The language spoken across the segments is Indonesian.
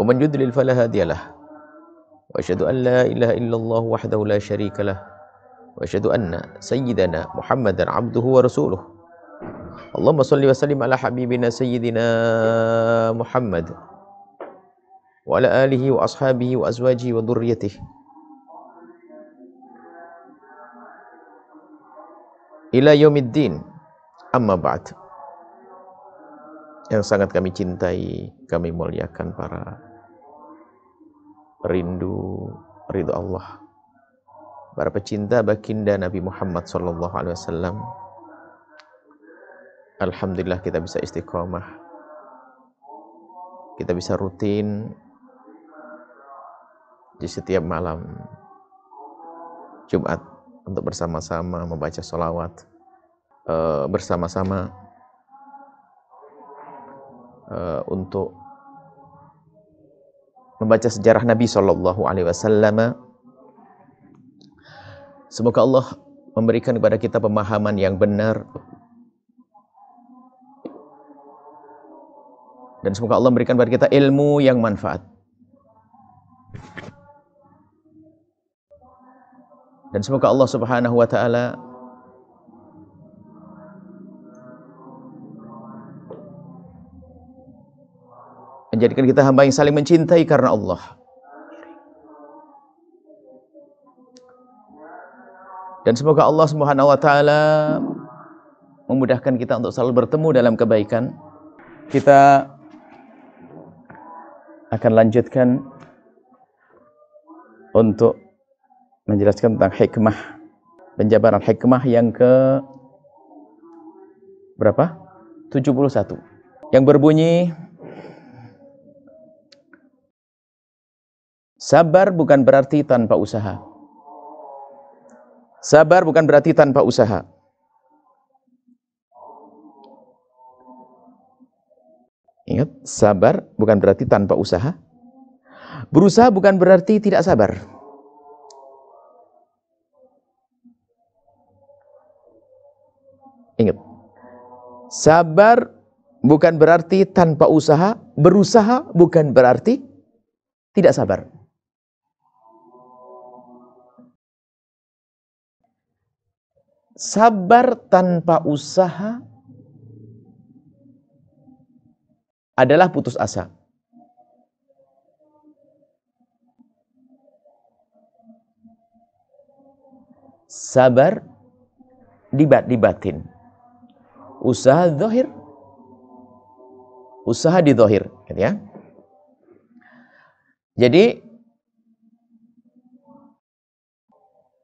ومن يدلل فلا هادي له وأشهد أن لا إله إلا الله وحده لا شريك له وأشهد أن سيدنا محمدا عبده ورسوله اللهم صل وسلم على حبيبنا سيدنا محمد وعلى آله وأصحابه وأزواجه وذريته يوم الدين أما بعد yang sangat kami cintai kami muliakan para rindu ridho Allah. Para pecinta baginda Nabi Muhammad sallallahu alaihi wasallam. Alhamdulillah kita bisa istiqomah. Kita bisa rutin di setiap malam Jumat untuk bersama-sama membaca solawat eh, bersama-sama eh, untuk membaca sejarah Nabi Shallallahu Alaihi Wasallam. Semoga Allah memberikan kepada kita pemahaman yang benar dan semoga Allah memberikan kepada kita ilmu yang manfaat. Dan semoga Allah Subhanahu wa taala menjadikan kita hamba yang saling mencintai karena Allah. Dan semoga Allah Subhanahu wa taala memudahkan kita untuk selalu bertemu dalam kebaikan. Kita akan lanjutkan untuk menjelaskan tentang hikmah penjabaran hikmah yang ke berapa? 71 yang berbunyi Sabar bukan berarti tanpa usaha. Sabar bukan berarti tanpa usaha. Ingat, sabar bukan berarti tanpa usaha. Berusaha bukan berarti tidak sabar. Ingat, sabar bukan berarti tanpa usaha, berusaha bukan berarti tidak sabar. sabar tanpa usaha adalah putus asa. Sabar dibat dibatin. Usaha zahir. Usaha di zahir, gitu ya. Jadi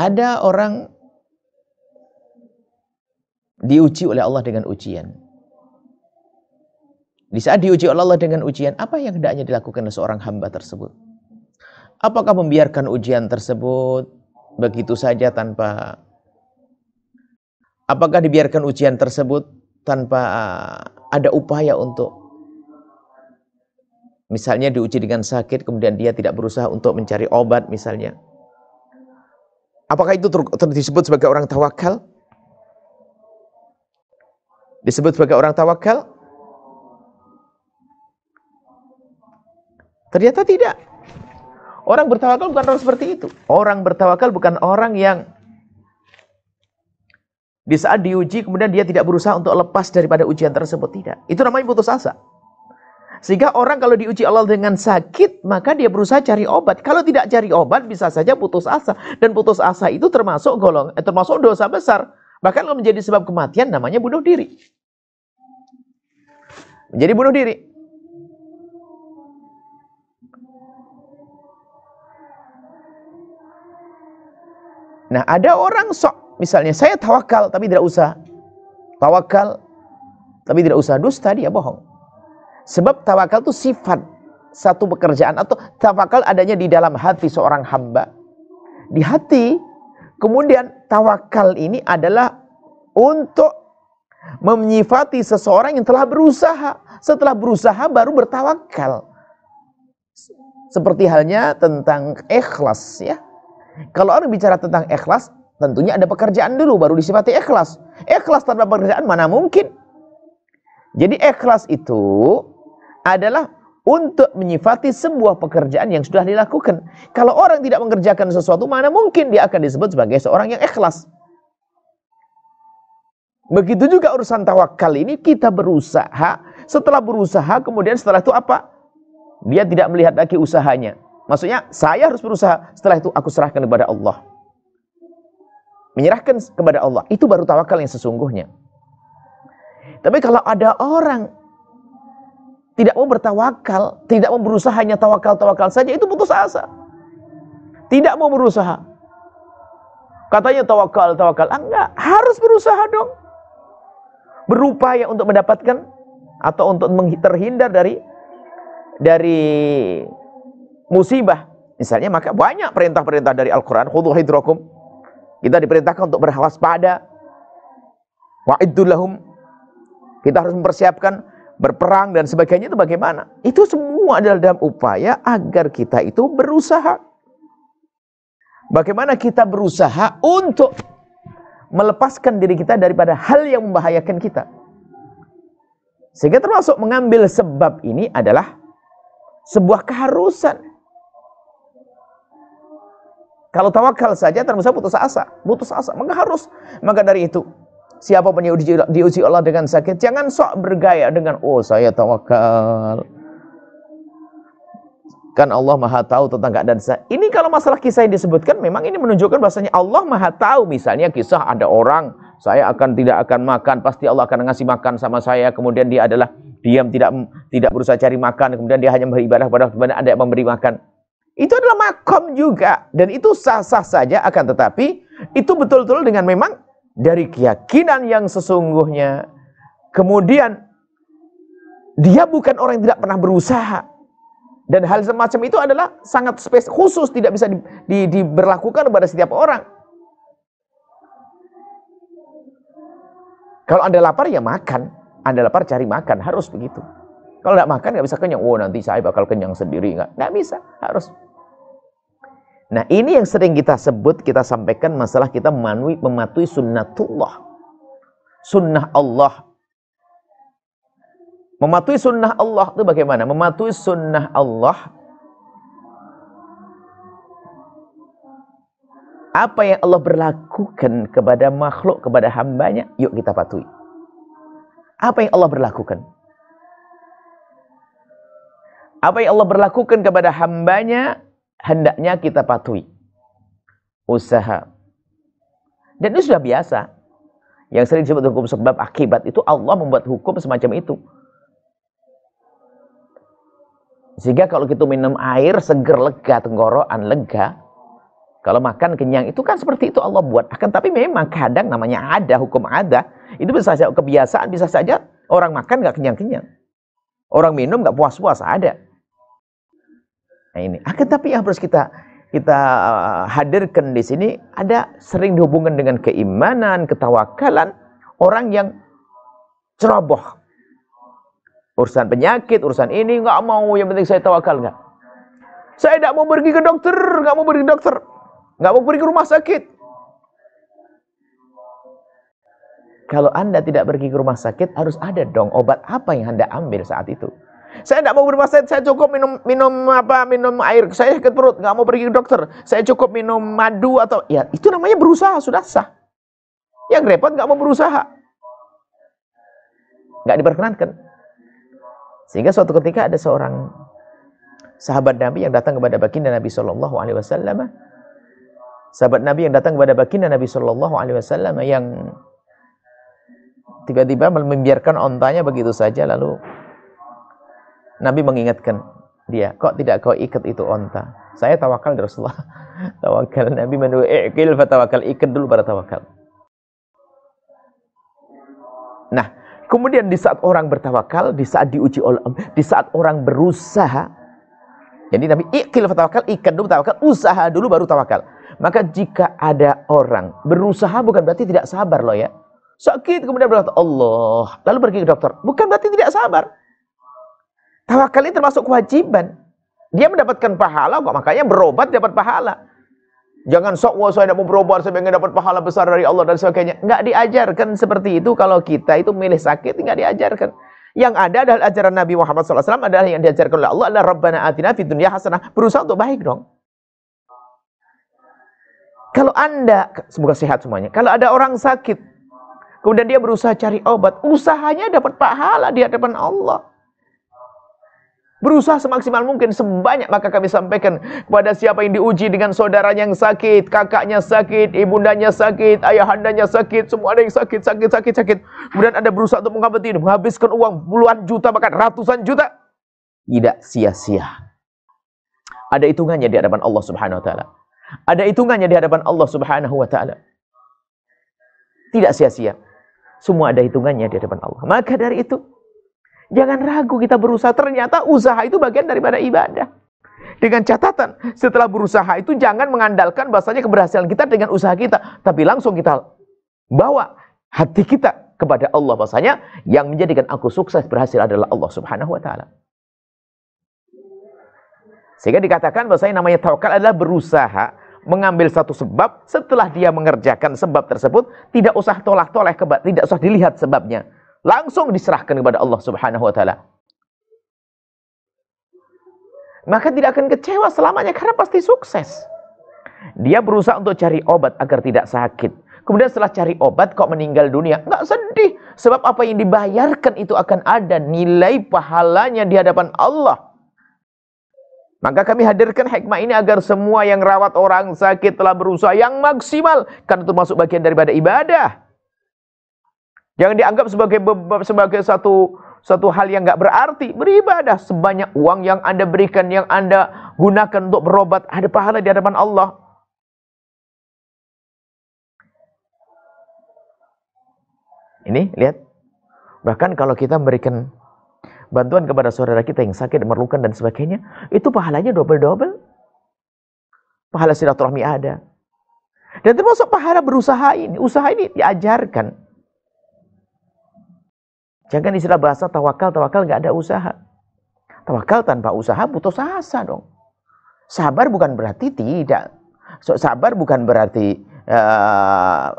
ada orang diuji oleh Allah dengan ujian. Di saat diuji oleh Allah dengan ujian, apa yang hendaknya dilakukan oleh seorang hamba tersebut? Apakah membiarkan ujian tersebut begitu saja tanpa apakah dibiarkan ujian tersebut tanpa uh, ada upaya untuk misalnya diuji dengan sakit kemudian dia tidak berusaha untuk mencari obat misalnya apakah itu disebut sebagai orang tawakal disebut sebagai orang tawakal? Ternyata tidak. Orang bertawakal bukan orang seperti itu. Orang bertawakal bukan orang yang di saat diuji kemudian dia tidak berusaha untuk lepas daripada ujian tersebut. Tidak. Itu namanya putus asa. Sehingga orang kalau diuji Allah dengan sakit, maka dia berusaha cari obat. Kalau tidak cari obat, bisa saja putus asa. Dan putus asa itu termasuk golong, eh, termasuk dosa besar. Bahkan kalau menjadi sebab kematian, namanya bunuh diri. Jadi bunuh diri. Nah, ada orang sok misalnya saya tawakal tapi tidak usah. Tawakal tapi tidak usah dusta dia bohong. Sebab tawakal itu sifat satu pekerjaan atau tawakal adanya di dalam hati seorang hamba. Di hati kemudian tawakal ini adalah untuk menyifati seseorang yang telah berusaha. Setelah berusaha baru bertawakal. Seperti halnya tentang ikhlas ya. Kalau orang bicara tentang ikhlas, tentunya ada pekerjaan dulu baru disifati ikhlas. Ikhlas tanpa pekerjaan mana mungkin? Jadi ikhlas itu adalah untuk menyifati sebuah pekerjaan yang sudah dilakukan. Kalau orang tidak mengerjakan sesuatu, mana mungkin dia akan disebut sebagai seorang yang ikhlas. Begitu juga urusan tawakal ini kita berusaha, setelah berusaha kemudian setelah itu apa? Dia tidak melihat lagi usahanya. Maksudnya saya harus berusaha, setelah itu aku serahkan kepada Allah. Menyerahkan kepada Allah, itu baru tawakal yang sesungguhnya. Tapi kalau ada orang tidak mau bertawakal, tidak mau berusaha hanya tawakal-tawakal saja, itu putus asa. Tidak mau berusaha. Katanya tawakal, tawakal. Ah, enggak, harus berusaha dong berupaya untuk mendapatkan atau untuk terhindar dari dari musibah misalnya maka banyak perintah-perintah dari Al-Qur'an khudhu hidrakum kita diperintahkan untuk berwaspada wa'idullahum kita harus mempersiapkan berperang dan sebagainya itu bagaimana itu semua adalah dalam upaya agar kita itu berusaha bagaimana kita berusaha untuk melepaskan diri kita daripada hal yang membahayakan kita. Sehingga termasuk mengambil sebab ini adalah sebuah keharusan. Kalau tawakal saja termasuk putus asa, putus asa, maka harus. Maka dari itu, siapa pun yang diuji Allah dengan sakit, jangan sok bergaya dengan, oh saya tawakal, Kan Allah Maha Tahu tentang keadaan saya. Ini kalau masalah kisah yang disebutkan memang ini menunjukkan bahasanya Allah Maha Tahu. Misalnya kisah ada orang, saya akan tidak akan makan, pasti Allah akan ngasih makan sama saya. Kemudian dia adalah diam tidak tidak berusaha cari makan, kemudian dia hanya beribadah pada kepada ada yang memberi makan. Itu adalah makom juga dan itu sah-sah saja akan tetapi itu betul-betul dengan memang dari keyakinan yang sesungguhnya. Kemudian dia bukan orang yang tidak pernah berusaha. Dan hal semacam itu adalah sangat spesifik khusus tidak bisa di, di, diberlakukan kepada setiap orang. Kalau Anda lapar ya makan. Anda lapar cari makan, harus begitu. Kalau tidak makan nggak bisa kenyang. Oh nanti saya bakal kenyang sendiri nggak? Nggak bisa, harus. Nah ini yang sering kita sebut, kita sampaikan masalah kita memanui, mematuhi sunnatullah. Sunnah Allah Mematuhi sunnah Allah itu bagaimana? Mematuhi sunnah Allah apa yang Allah berlakukan kepada makhluk, kepada hambanya, yuk kita patuhi. Apa yang Allah berlakukan? Apa yang Allah berlakukan kepada hambanya, hendaknya kita patuhi. Usaha. Dan ini sudah biasa. Yang sering disebut hukum sebab akibat itu Allah membuat hukum semacam itu. Sehingga kalau kita minum air seger lega tenggorokan lega. Kalau makan kenyang itu kan seperti itu Allah buat. Akan tapi memang kadang namanya ada hukum ada. Itu bisa saja kebiasaan bisa saja orang makan nggak kenyang-kenyang. Orang minum nggak puas-puas ada. Nah ini. Akan tapi yang harus kita kita eh, hadirkan di sini ada sering dihubungkan dengan keimanan, ketawakalan orang yang ceroboh Urusan penyakit, urusan ini, nggak mau. Yang penting saya tawakal, nggak. Saya tidak mau pergi ke dokter, nggak mau pergi ke dokter. Nggak mau pergi ke rumah sakit. Kalau Anda tidak pergi ke rumah sakit, harus ada dong obat apa yang Anda ambil saat itu. Saya tidak mau ke rumah sakit, saya cukup minum minum apa minum air. Saya sakit perut, nggak mau pergi ke dokter. Saya cukup minum madu atau ya itu namanya berusaha sudah sah. Yang repot nggak mau berusaha, nggak diperkenankan. Sehingga suatu ketika ada seorang sahabat Nabi yang datang kepada baginda Nabi Shallallahu Alaihi Wasallam, sahabat Nabi yang datang kepada baginda Nabi Shallallahu Alaihi Wasallam yang tiba-tiba membiarkan ontanya begitu saja lalu Nabi mengingatkan dia, kok tidak kau ikat itu onta? Saya tawakal dari Rasulullah. tawakal Nabi menurut eh, ikil fatawakal, ikat dulu pada tawakal. Nah, Kemudian di saat orang bertawakal, di saat diuji oleh di saat orang berusaha, jadi Nabi ikil bertawakal, ikat dulu tawakal, usaha dulu baru tawakal. Maka jika ada orang berusaha bukan berarti tidak sabar loh ya. Sakit kemudian berkata Allah, lalu pergi ke dokter. Bukan berarti tidak sabar. Tawakal ini termasuk kewajiban. Dia mendapatkan pahala kok, makanya berobat dapat pahala. Jangan sok, wah saya tidak mau berobat, saya pengen dapat pahala besar dari Allah dan sebagainya. Nggak diajarkan seperti itu kalau kita itu milih sakit, nggak diajarkan. Yang ada adalah ajaran Nabi Muhammad SAW adalah yang diajarkan oleh Allah adalah Rabbana atina fid dunya hasanah. Berusaha untuk baik dong. Kalau anda, semoga sehat semuanya. Kalau ada orang sakit, kemudian dia berusaha cari obat, usahanya dapat pahala di hadapan Allah. Berusaha semaksimal mungkin sebanyak maka kami sampaikan kepada siapa yang diuji dengan saudara yang sakit, kakaknya sakit, ibundanya sakit, ayahandanya sakit, semua ada yang sakit, sakit, sakit, sakit. Kemudian ada berusaha untuk menghabati ini, menghabiskan uang puluhan juta bahkan ratusan juta. Tidak sia-sia. Ada hitungannya di hadapan Allah Subhanahu wa taala. Ada hitungannya di hadapan Allah Subhanahu wa taala. Tidak sia-sia. Semua ada hitungannya di hadapan Allah. Maka dari itu, Jangan ragu kita berusaha. Ternyata usaha itu bagian daripada ibadah. Dengan catatan, setelah berusaha itu jangan mengandalkan bahasanya keberhasilan kita dengan usaha kita. Tapi langsung kita bawa hati kita kepada Allah. Bahasanya yang menjadikan aku sukses berhasil adalah Allah subhanahu wa ta'ala. Sehingga dikatakan bahasanya namanya tawakal adalah berusaha mengambil satu sebab setelah dia mengerjakan sebab tersebut tidak usah tolak-toleh tidak usah dilihat sebabnya langsung diserahkan kepada Allah Subhanahu wa taala. Maka tidak akan kecewa selamanya karena pasti sukses. Dia berusaha untuk cari obat agar tidak sakit. Kemudian setelah cari obat kok meninggal dunia, nggak sedih. Sebab apa yang dibayarkan itu akan ada nilai pahalanya di hadapan Allah. Maka kami hadirkan hikmah ini agar semua yang rawat orang sakit telah berusaha yang maksimal. Karena itu masuk bagian daripada ibadah. Jangan dianggap sebagai sebagai satu satu hal yang nggak berarti. Beribadah sebanyak uang yang Anda berikan, yang Anda gunakan untuk berobat, ada pahala di hadapan Allah. Ini lihat. Bahkan kalau kita memberikan bantuan kepada saudara kita yang sakit, memerlukan dan sebagainya, itu pahalanya double-double. Pahala silaturahmi ada. Dan termasuk pahala berusaha ini, usaha ini diajarkan. Jangan istilah bahasa tawakal, tawakal nggak ada usaha. Tawakal tanpa usaha butuh asa dong. Sabar bukan berarti tidak. So, sabar bukan berarti uh,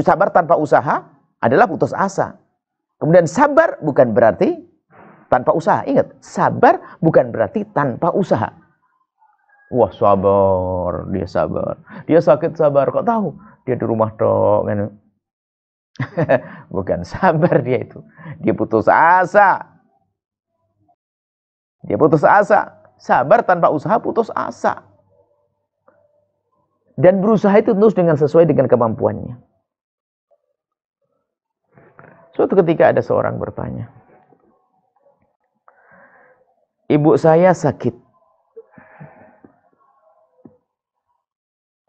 sabar tanpa usaha adalah putus asa. Kemudian sabar bukan berarti tanpa usaha. Ingat, sabar bukan berarti tanpa usaha. Wah sabar, dia sabar. Dia sakit sabar, kok tahu? Dia di rumah dong. Bukan sabar dia itu. Dia putus asa. Dia putus asa. Sabar tanpa usaha putus asa. Dan berusaha itu terus dengan sesuai dengan kemampuannya. Suatu ketika ada seorang bertanya. Ibu saya sakit.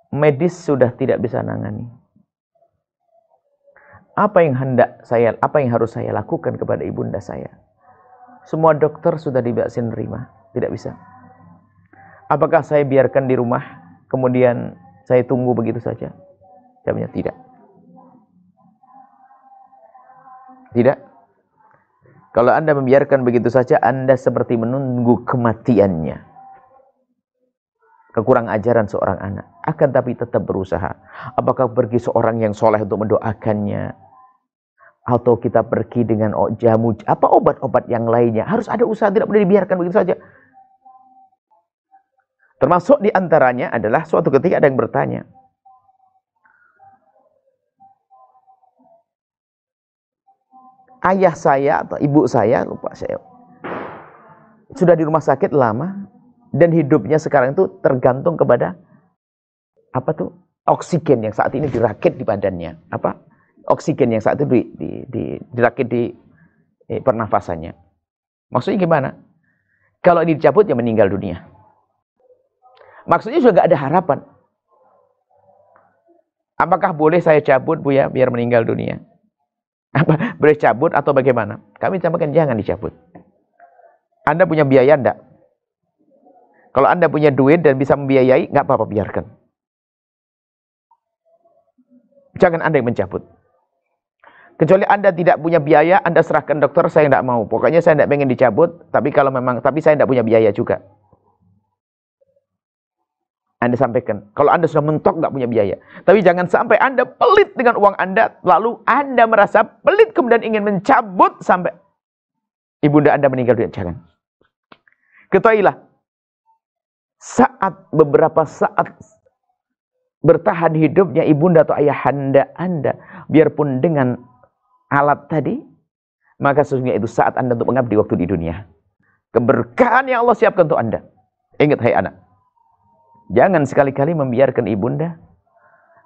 Medis sudah tidak bisa nangani apa yang hendak saya, apa yang harus saya lakukan kepada ibunda saya? Semua dokter sudah dibaksin nerima, tidak bisa. Apakah saya biarkan di rumah, kemudian saya tunggu begitu saja? Jawabnya tidak. Tidak. Kalau Anda membiarkan begitu saja, Anda seperti menunggu kematiannya kekurang ajaran seorang anak akan tapi tetap berusaha apakah pergi seorang yang soleh untuk mendoakannya atau kita pergi dengan jamu apa obat-obat yang lainnya harus ada usaha tidak boleh dibiarkan begitu saja termasuk diantaranya adalah suatu ketika ada yang bertanya ayah saya atau ibu saya lupa saya sudah di rumah sakit lama dan hidupnya sekarang itu tergantung kepada apa tuh oksigen yang saat ini dirakit di badannya apa oksigen yang saat itu di, di, di, dirakit di eh, pernafasannya. Maksudnya gimana? Kalau ini dicabut ya meninggal dunia. Maksudnya sudah gak ada harapan. Apakah boleh saya cabut Bu ya biar meninggal dunia? Apa boleh cabut atau bagaimana? Kami sampaikan jangan dicabut. Anda punya biaya enggak? Kalau Anda punya duit dan bisa membiayai, nggak apa-apa biarkan. Jangan Anda yang mencabut. Kecuali Anda tidak punya biaya, Anda serahkan dokter, saya tidak mau. Pokoknya saya tidak ingin dicabut, tapi kalau memang, tapi saya tidak punya biaya juga. Anda sampaikan. Kalau Anda sudah mentok tidak punya biaya. Tapi jangan sampai Anda pelit dengan uang Anda, lalu Anda merasa pelit kemudian ingin mencabut sampai ibunda Anda meninggal dunia. Jangan. Ketahuilah, saat beberapa saat bertahan hidupnya ibunda atau ayahanda Anda, biarpun dengan alat tadi, maka sesungguhnya itu saat Anda untuk mengabdi waktu di dunia. Keberkahan yang Allah siapkan untuk Anda. Ingat hai anak. Jangan sekali-kali membiarkan ibunda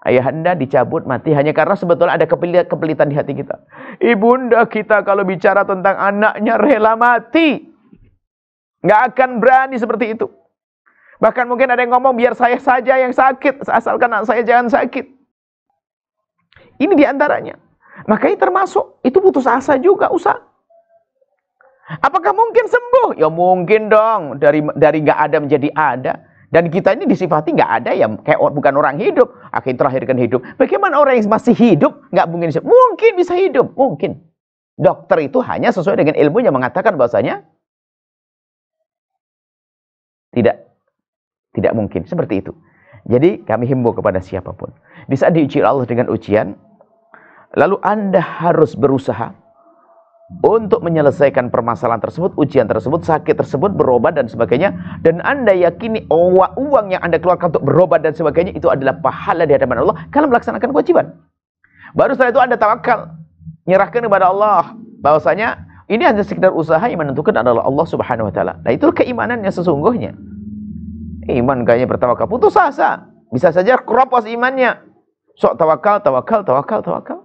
Ayah anda dicabut mati hanya karena sebetulnya ada kepelitan di hati kita. Ibunda kita kalau bicara tentang anaknya rela mati. Nggak akan berani seperti itu. Bahkan mungkin ada yang ngomong biar saya saja yang sakit. Asalkan anak saya jangan sakit. Ini diantaranya. Makanya termasuk itu putus asa juga usah. Apakah mungkin sembuh? Ya mungkin dong. Dari dari nggak ada menjadi ada. Dan kita ini disifati nggak ada ya kayak bukan orang hidup. Akhirnya terakhirkan hidup. Bagaimana orang yang masih hidup nggak mungkin mungkin bisa hidup mungkin. Dokter itu hanya sesuai dengan ilmunya mengatakan bahasanya tidak tidak mungkin seperti itu. Jadi kami himbau kepada siapapun. Di saat diuji Allah dengan ujian, Lalu Anda harus berusaha untuk menyelesaikan permasalahan tersebut, ujian tersebut, sakit tersebut, berobat dan sebagainya. Dan Anda yakini oh, uang yang Anda keluarkan untuk berobat dan sebagainya itu adalah pahala di hadapan Allah kalau melaksanakan kewajiban. Baru setelah itu Anda tawakal, menyerahkan kepada Allah bahwasanya ini hanya sekedar usaha yang menentukan adalah Allah Subhanahu wa taala. Nah, itu keimanan yang sesungguhnya. Iman kayaknya bertawakal putus asa. Bisa saja kropos imannya. Sok tawakal, tawakal, tawakal, tawakal.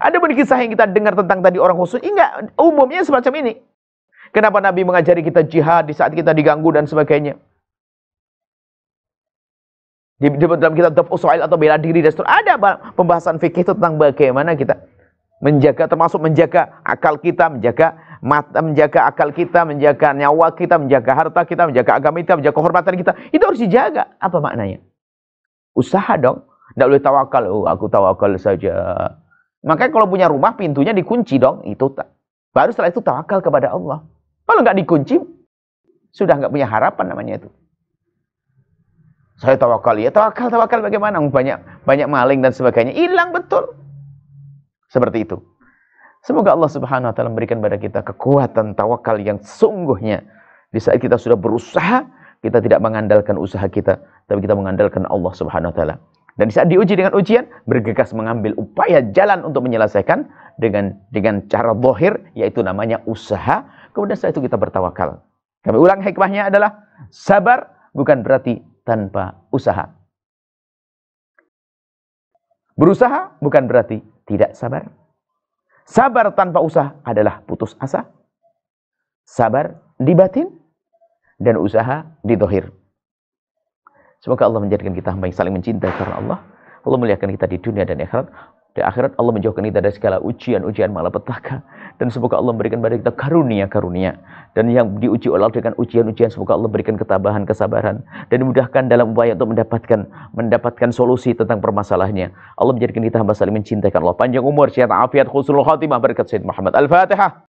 Ada pun kisah yang kita dengar tentang tadi orang khusus, enggak umumnya semacam ini. Kenapa Nabi mengajari kita jihad di saat kita diganggu dan sebagainya? Di, di dalam kita Dafu Soal atau bela diri dan seterusnya ada pembahasan fikih tentang bagaimana kita menjaga termasuk menjaga akal kita, menjaga mata, menjaga akal kita, menjaga nyawa kita, menjaga harta kita, menjaga agama kita, menjaga kehormatan kita. Itu harus dijaga. Apa maknanya? Usaha dong. Tidak boleh tawakal. Oh, aku tawakal saja. Makanya kalau punya rumah pintunya dikunci dong, itu tak. baru setelah itu tawakal kepada Allah. Kalau nggak dikunci, sudah nggak punya harapan namanya itu. Saya tawakal ya, tawakal tawakal bagaimana? Banyak banyak maling dan sebagainya hilang betul. Seperti itu. Semoga Allah Subhanahu wa taala memberikan kepada kita kekuatan tawakal yang sungguhnya di saat kita sudah berusaha, kita tidak mengandalkan usaha kita, tapi kita mengandalkan Allah Subhanahu wa taala. Dan di saat diuji dengan ujian, bergegas mengambil upaya jalan untuk menyelesaikan dengan dengan cara dohir, yaitu namanya usaha. Kemudian setelah itu kita bertawakal. Kami ulang hikmahnya adalah sabar bukan berarti tanpa usaha. Berusaha bukan berarti tidak sabar. Sabar tanpa usaha adalah putus asa. Sabar di batin dan usaha di dohir. Semoga Allah menjadikan kita hamba yang saling mencintai karena Allah. Allah muliakan kita di dunia dan akhirat. Di akhirat Allah menjauhkan kita dari segala ujian-ujian malapetaka. Dan semoga Allah memberikan pada kita karunia-karunia. Dan yang diuji oleh Allah dengan ujian-ujian, semoga Allah berikan ketabahan, kesabaran. Dan dimudahkan dalam upaya untuk mendapatkan mendapatkan solusi tentang permasalahannya. Allah menjadikan kita hamba saling mencintai Allah. Panjang umur, sihat, afiat, khusul khatimah, berkat Sayyid Muhammad. Al-Fatihah.